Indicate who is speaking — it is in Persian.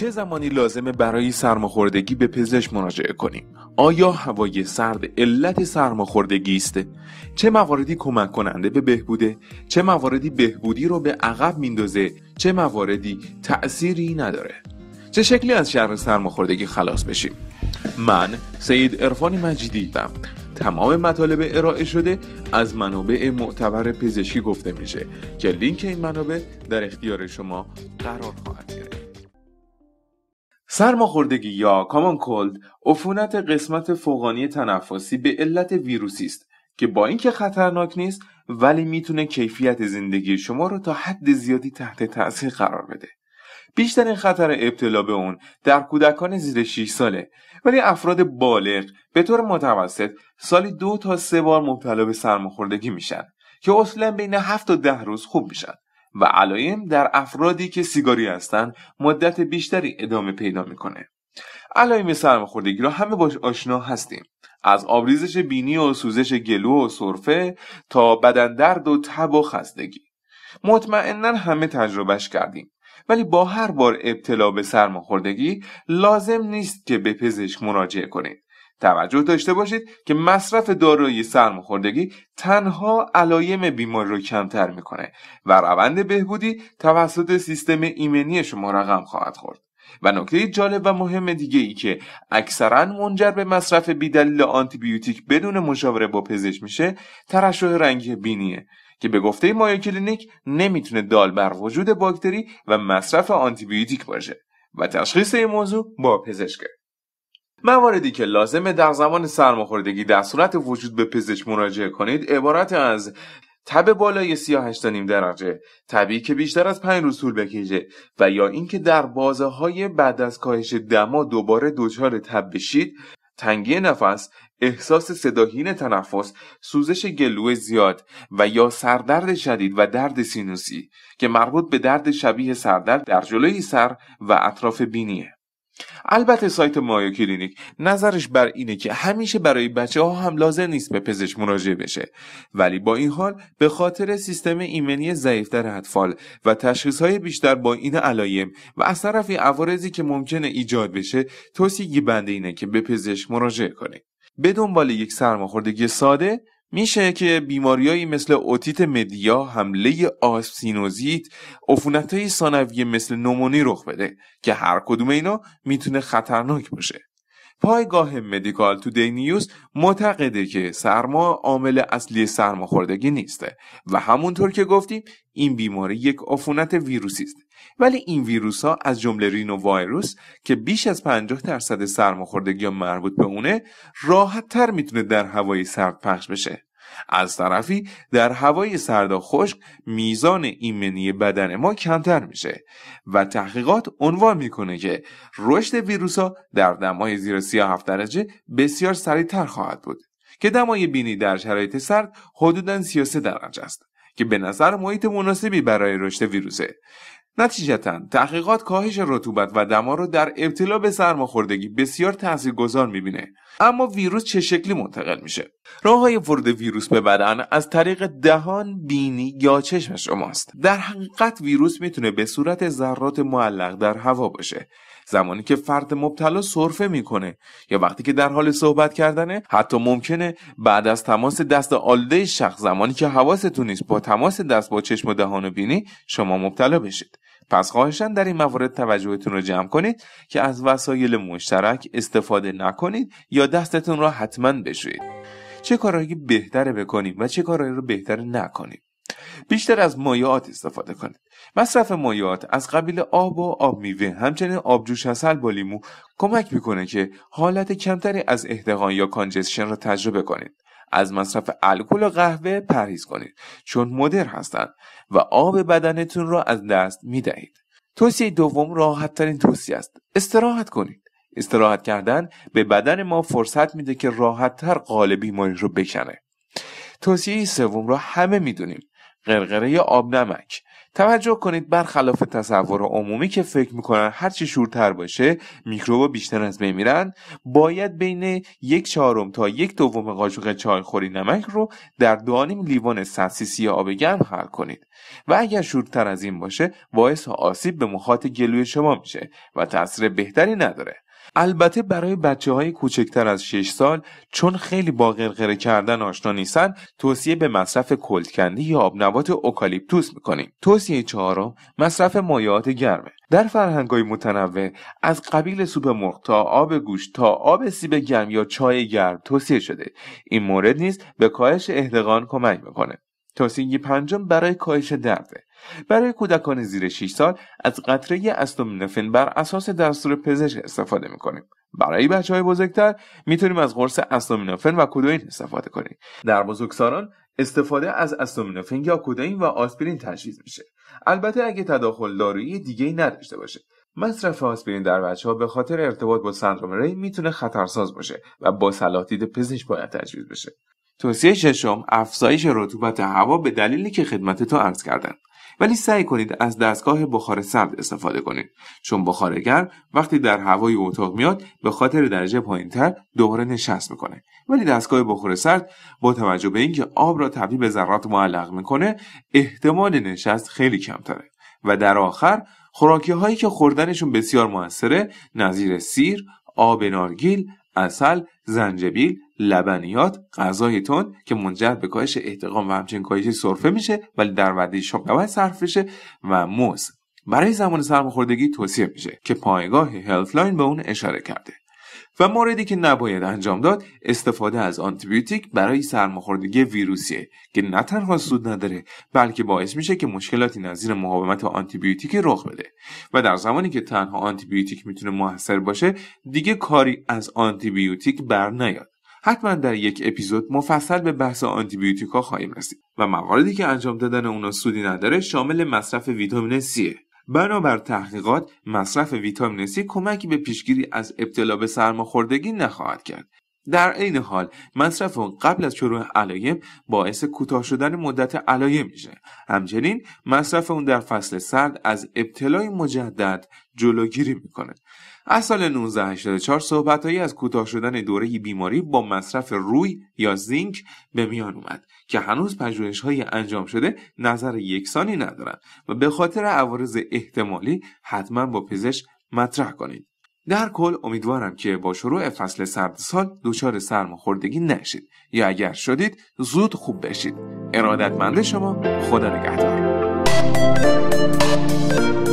Speaker 1: چه زمانی لازمه برای سرماخوردگی به پزشک مراجعه کنیم؟ آیا هوای سرد علت سرماخوردگی است؟ چه مواردی کمک کننده به بهبوده؟ چه مواردی بهبودی رو به عقب میندازه؟ چه مواردی تأثیری نداره؟ چه شکلی از شر سرماخوردگی خلاص بشیم؟ من سید عرفان مجیدیدم تمام مطالب ارائه شده از منابع معتبر پزشکی گفته میشه که لینک این منابع در اختیار شما قرار خواهد سرماخوردگی یا کامان کولد عفونت قسمت فوقانی تنفسی به علت ویروسی است که با اینکه خطرناک نیست ولی میتونه کیفیت زندگی شما رو تا حد زیادی تحت تاثیر قرار بده بیشترین خطر ابتلا به اون در کودکان زیر 6 ساله ولی افراد بالغ به طور متوسط سالی دو تا سه بار مبتلا به سرماخوردگی میشن که اصلا بین 7 تا 10 روز خوب میشن و علائم در افرادی که سیگاری هستند مدت بیشتری ادامه پیدا میکنه علائم سرماخوردگی را همه باش آشنا هستیم از آبریزش بینی و سوزش گلو و سرفه تا بدن درد و تب و خستگی مطمئنا همه تجربهش کردیم ولی با هر بار ابتلا به سرماخوردگی لازم نیست که به پزشک مراجعه کنید توجه داشته باشید که مصرف داروی سرماخوردگی تنها علایم بیمار رو کمتر میکنه و روند بهبودی توسط سیستم ایمنی شما رقم خواهد خورد و نکته جالب و مهم دیگه ای که اکثرا منجر به مصرف بیدلیل آنتیبیوتیک بدون مشاوره با پزشک میشه ترشح رنگی بینیه که به گفته مایا کلینیک نمیتونه دال بر وجود باکتری و مصرف آنتیبیوتیک باشه و تشخیص این موضوع با پزشکه مواردی که لازمه در زمان سرماخوردگی در صورت وجود به پزشک مراجعه کنید عبارت از تب بالای 38.5 درجه طبیعی که بیشتر از 5 روز طول بکشه و یا اینکه در بازه های بعد از کاهش دما دوباره دچار تب بشید تنگی نفس، احساس صداهین تنفس، سوزش گلو زیاد و یا سردرد شدید و درد سینوسی که مربوط به درد شبیه سردرد در جلوی سر و اطراف بینیه. البته سایت مایو کلینیک نظرش بر اینه که همیشه برای بچه ها هم لازم نیست به پزشک مراجعه بشه ولی با این حال به خاطر سیستم ایمنی در اطفال و تشخیص های بیشتر با این علایم و از طرفی عوارضی که ممکنه ایجاد بشه توصیه بنده اینه که به پزشک مراجعه کنید به دنبال یک سرماخوردگی ساده میشه که بیماریایی مثل اوتیت مدیا، حمله آسینوزیت عفونت عفونت‌های ثانویه مثل نومونی رخ بده که هر کدوم اینا میتونه خطرناک باشه. پایگاه مدیکال تو دی معتقده که سرما عامل اصلی سرماخوردگی نیسته و همونطور که گفتیم این بیماری یک عفونت ویروسی است ولی این ویروس ها از جمله رینو وایروس که بیش از 50 درصد سرماخوردگی یا مربوط به اونه راحت تر میتونه در هوای سرد پخش بشه از طرفی در هوای سرد و خشک میزان ایمنی بدن ما کمتر میشه و تحقیقات عنوان میکنه که رشد ویروس ها در دمای زیر 37 درجه بسیار سریعتر خواهد بود که دمای بینی در شرایط سرد حدوداً 33 درجه است که به نظر محیط مناسبی برای رشد ویروسه نتیجتا تحقیقات کاهش رطوبت و دما رو در ابتلا به سرماخوردگی بسیار تاثیرگذار میبینه اما ویروس چه شکلی منتقل میشه راه های ورود ویروس به بدن از طریق دهان بینی یا چشم شماست در حقیقت ویروس میتونه به صورت ذرات معلق در هوا باشه زمانی که فرد مبتلا سرفه میکنه یا وقتی که در حال صحبت کردنه حتی ممکنه بعد از تماس دست آلده شخص زمانی که حواستون نیست با تماس دست با چشم و دهان و بینی شما مبتلا بشید پس خواهشن در این موارد توجهتون رو جمع کنید که از وسایل مشترک استفاده نکنید یا دستتون را حتما بشویید چه کارهایی بهتره بکنیم و چه کارهایی رو بهتر نکنیم بیشتر از مایعات استفاده کنید مصرف مایعات از قبیل آب و آب میوه همچنین آبجوش اصل با لیمو کمک میکنه که حالت کمتری از احتقان یا کانجسشن را تجربه کنید از مصرف الکل و قهوه پرهیز کنید چون مدر هستند و آب بدنتون را از دست می دهید. توصیه دوم راحت ترین توصیه است. استراحت کنید. استراحت کردن به بدن ما فرصت میده که راحت تر قالب بیماری رو بکنه. توصیه سوم را همه میدونیم. قرقره آب نمک توجه کنید برخلاف تصور عمومی که فکر میکنن هرچی شورتر باشه میکروب بیشتر از بین باید بین یک چهارم تا یک دوم قاشق چایخوری نمک رو در دوانیم لیوان سسیسی آب گرم حل کنید و اگر شورتر از این باشه باعث آسیب به مخاط گلوی شما میشه و تاثیر بهتری نداره البته برای بچه های کوچکتر از 6 سال چون خیلی با غرغره کردن آشنا نیستن توصیه به مصرف کلتکندی یا آبنبات اوکالیپتوس میکنیم توصیه چهارم مصرف مایعات گرمه در فرهنگ متنوع از قبیل سوپ مرغ تا آب گوش تا آب سیب گرم یا چای گرم توصیه شده این مورد نیز به کاهش احتقان کمک میکنه توصیه پنجم برای کاهش درده برای کودکان زیر 6 سال از قطره استومینوفن بر اساس دستور پزشک استفاده میکنیم برای بچه های بزرگتر میتونیم از قرص استومینوفن و کودوین استفاده کنیم در بزرگسالان استفاده از استومینوفن یا کودین و آسپرین تجویز میشه البته اگه تداخل دارویی دیگه ای نداشته باشه مصرف آسپرین در بچه ها به خاطر ارتباط با سندروم ری میتونه خطرساز باشه و با سلاتید پزشک باید تجویز بشه توصیه ششم افزایش رطوبت هوا به دلیلی که خدمتتو تو عرض کردم ولی سعی کنید از دستگاه بخار سرد استفاده کنید چون بخار گرم وقتی در هوای اتاق میاد به خاطر درجه پایینتر دوباره نشست میکنه ولی دستگاه بخار سرد با توجه به اینکه آب را تبدیل به ذرات معلق میکنه احتمال نشست خیلی کمتره و در آخر خوراکی هایی که خوردنشون بسیار موثره نظیر سیر آب نارگیل اصل، زنجبیل، لبنیات، غذای تند که منجر به کاهش احتقام و همچنین کاهش سرفه میشه ولی در وعده شب نباید صرف بشه و موز برای زمان سرماخوردگی توصیه میشه که پایگاه لاین به اون اشاره کرده و موردی که نباید انجام داد استفاده از آنتیبیوتیک برای سرماخوردگی ویروسیه که نه تنها سود نداره بلکه باعث میشه که مشکلاتی نظیر مقاومت آنتیبیوتیک رخ بده و در زمانی که تنها آنتیبیوتیک میتونه موثر باشه دیگه کاری از آنتیبیوتیک بر نیاد حتما در یک اپیزود مفصل به بحث آنتیبیوتیکا خواهیم رسید و مواردی که انجام دادن اونا سودی نداره شامل مصرف ویتامین سیه بنابر تحقیقات مصرف ویتامین C کمکی به پیشگیری از ابتلا به سرماخوردگی نخواهد کرد در عین حال مصرف اون قبل از شروع علایم باعث کوتاه شدن مدت علایم میشه همچنین مصرف اون در فصل سرد از ابتلای مجدد جلوگیری میکنه از سال 1984 صحبتهایی از کوتاه شدن دوره بیماری با مصرف روی یا زینک به میان اومد که هنوز پژوهش های انجام شده نظر یکسانی ندارن و به خاطر عوارض احتمالی حتما با پزشک مطرح کنید در کل امیدوارم که با شروع فصل سرد سال دچار سرماخوردگی نشید یا اگر شدید زود خوب بشید ارادتمند شما خدا نگهدار